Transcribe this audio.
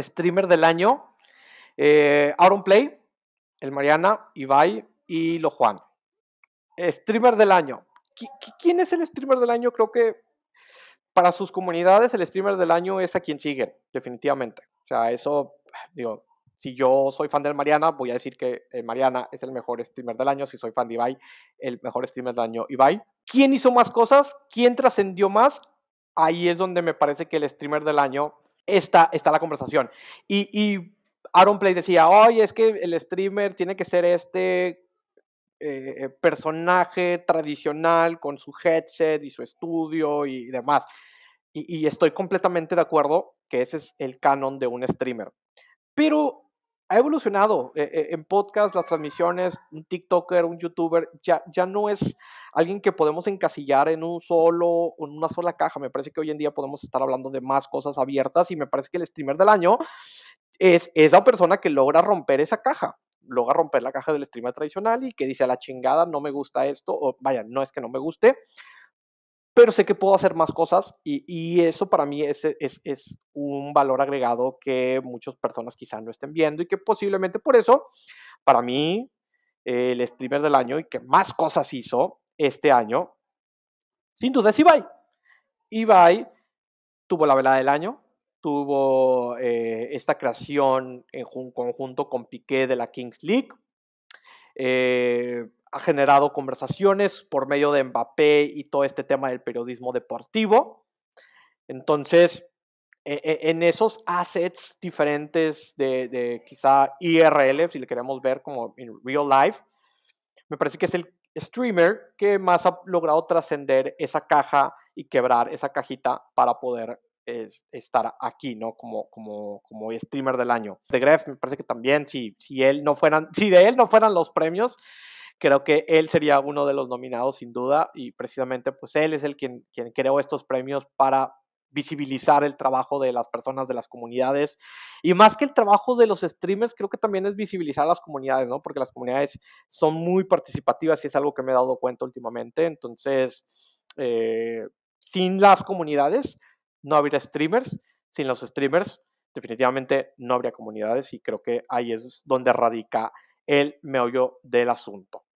streamer del año, eh, Aaron Play, el Mariana, Ibai y lo Juan. Streamer del año. ¿Quién es el streamer del año? Creo que para sus comunidades el streamer del año es a quien siguen, definitivamente. O sea, eso, digo, si yo soy fan del Mariana, voy a decir que Mariana es el mejor streamer del año. Si soy fan de Ibai, el mejor streamer del año, Ibai. ¿Quién hizo más cosas? ¿Quién trascendió más? Ahí es donde me parece que el streamer del año está, está la conversación. Y, y Aaron Play decía, oye, es que el streamer tiene que ser este eh, personaje tradicional con su headset y su estudio y demás. Y, y, estoy completamente de acuerdo que ese es el canon de un streamer. Pero ha evolucionado eh, eh, en podcast, las transmisiones, un TikToker, un YouTuber, ya, ya no es alguien que podemos encasillar en un solo, en una sola caja. Me parece que hoy en día podemos estar hablando de más cosas abiertas y me parece que el streamer del año es esa persona que logra romper esa caja logra romper la caja del streamer tradicional y que dice a la chingada no me gusta esto, o vaya, no es que no me guste, pero sé que puedo hacer más cosas y, eso para mí es, un valor agregado que muchas personas quizás no estén viendo y que posiblemente por eso, para mí, el streamer del año y que más cosas hizo este año, sin duda es Ibai. Ibai tuvo la velada del año, tuvo eh, esta creación en conjunto con Piqué de la Kings League. Eh, ha generado conversaciones por medio de Mbappé y todo este tema del periodismo deportivo. Entonces, e, e, en esos assets diferentes de, de, quizá IRL, si le queremos ver como en real life, me parece que es el streamer que más ha logrado trascender esa caja y quebrar esa cajita para poder estar aquí, ¿no? Como, como, como streamer del año. De Gref, me parece que también, si, si, él no fueran, si de él no fueran los premios, creo que él sería uno de los nominados sin duda y precisamente pues él es el quien, quien creó estos premios para visibilizar el trabajo de las personas, de las comunidades. Y más que el trabajo de los streamers, creo que también es visibilizar las comunidades, ¿no? Porque las comunidades son muy participativas y es algo que me he dado cuenta últimamente. Entonces, eh, sin las comunidades, no habría streamers. Sin los streamers, definitivamente no habría comunidades y creo que ahí es donde radica el meollo del asunto.